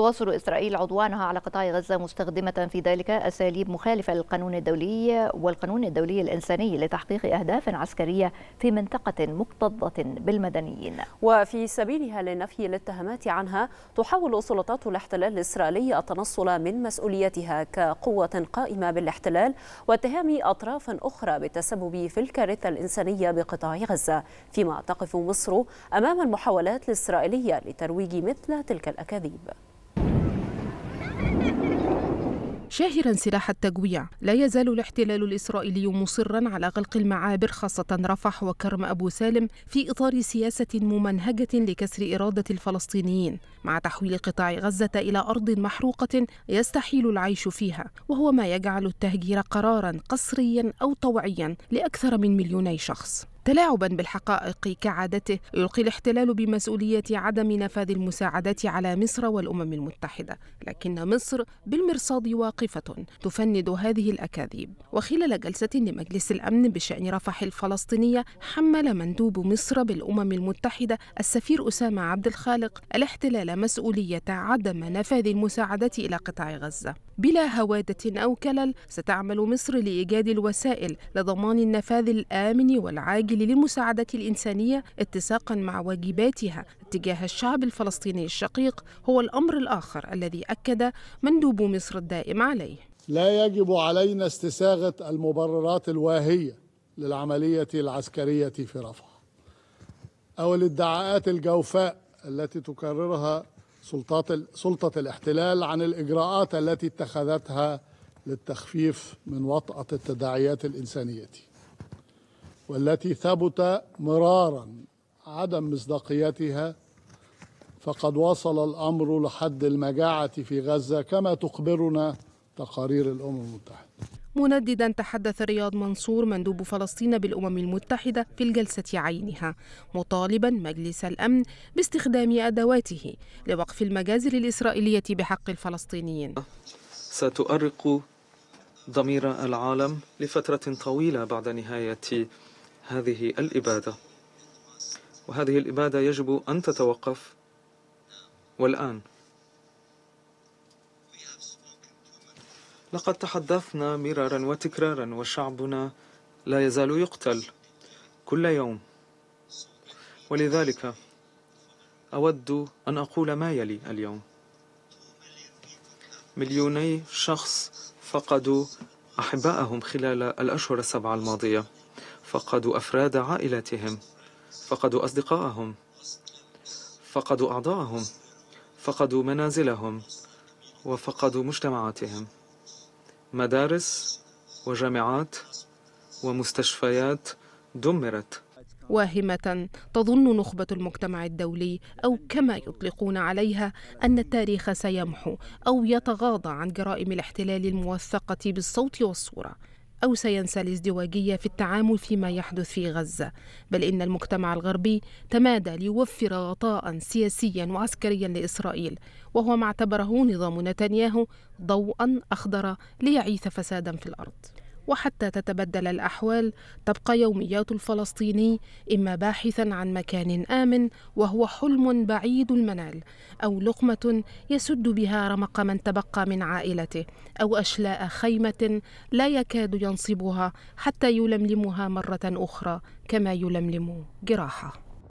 تواصل إسرائيل عدوانها على قطاع غزة مستخدمة في ذلك أساليب مخالفة للقانون الدولي والقانون الدولي الإنساني لتحقيق أهداف عسكرية في منطقة مكتظة بالمدنيين وفي سبيلها لنفي الاتهامات عنها تحاول سلطات الاحتلال الإسرائيلي التنصل من مسؤوليتها كقوة قائمة بالاحتلال واتهام أطراف أخرى بالتسبب في الكارثة الإنسانية بقطاع غزة فيما تقف مصر أمام المحاولات الإسرائيلية لترويج مثل تلك الأكاذيب شاهرا سلاح التجويع لا يزال الاحتلال الإسرائيلي مصرا على غلق المعابر خاصة رفح وكرم أبو سالم في إطار سياسة ممنهجة لكسر إرادة الفلسطينيين مع تحويل قطاع غزة إلى أرض محروقة يستحيل العيش فيها وهو ما يجعل التهجير قرارا قصريا أو طوعيا لأكثر من مليوني شخص تلاعبا بالحقائق كعادته يلقي الاحتلال بمسؤولية عدم نفاذ المساعدات على مصر والأمم المتحدة لكن مصر بالمرصاد واقفة تفند هذه الأكاذيب وخلال جلسة لمجلس الأمن بشأن رفح الفلسطينية حمل مندوب مصر بالأمم المتحدة السفير أسامة عبد الخالق الاحتلال مسؤولية عدم نفاذ المساعدات إلى قطاع غزة بلا هوادة أو كلل ستعمل مصر لإيجاد الوسائل لضمان النفاذ الآمن والعاجل الإسرائيلي للمساعدة الإنسانية اتساقا مع واجباتها تجاه الشعب الفلسطيني الشقيق هو الأمر الآخر الذي أكد مندوب مصر الدائم عليه لا يجب علينا استساغة المبررات الواهية للعملية العسكرية في رفح أو الادعاءات الجوفاء التي تكررها سلطات سلطة الاحتلال عن الإجراءات التي اتخذتها للتخفيف من وطأة التداعيات الإنسانية والتي ثبت مرارا عدم مصداقيتها فقد وصل الأمر لحد المجاعة في غزة كما تخبرنا تقارير الأمم المتحدة منددا تحدث رياض منصور مندوب فلسطين بالامم المتحده في الجلسه عينها مطالبا مجلس الامن باستخدام ادواته لوقف المجازر الاسرائيليه بحق الفلسطينيين ستؤرق ضمير العالم لفتره طويله بعد نهايه هذه الإبادة وهذه الإبادة يجب أن تتوقف والآن لقد تحدثنا مرارا وتكرارا وشعبنا لا يزال يقتل كل يوم ولذلك أود أن أقول ما يلي اليوم مليوني شخص فقدوا أحباءهم خلال الأشهر السبعة الماضية فقدوا أفراد عائلاتهم فقدوا أصدقائهم فقدوا أعضاءهم فقدوا منازلهم وفقدوا مجتمعاتهم مدارس وجامعات ومستشفيات دمرت واهمة تظن نخبة المجتمع الدولي أو كما يطلقون عليها أن التاريخ سيمحو أو يتغاضى عن جرائم الاحتلال الموثقة بالصوت والصورة أو سينسى الازدواجية في التعامل فيما يحدث في غزة بل إن المجتمع الغربي تمادى ليوفر غطاء سياسيا وعسكريا لإسرائيل وهو ما اعتبره نظام نتنياهو ضوءا أخضر ليعيث فسادا في الأرض وحتى تتبدل الأحوال تبقى يوميات الفلسطيني إما باحثا عن مكان آمن وهو حلم بعيد المنال أو لقمة يسد بها رمق من تبقى من عائلته أو أشلاء خيمة لا يكاد ينصبها حتى يلملمها مرة أخرى كما يلملم جراحه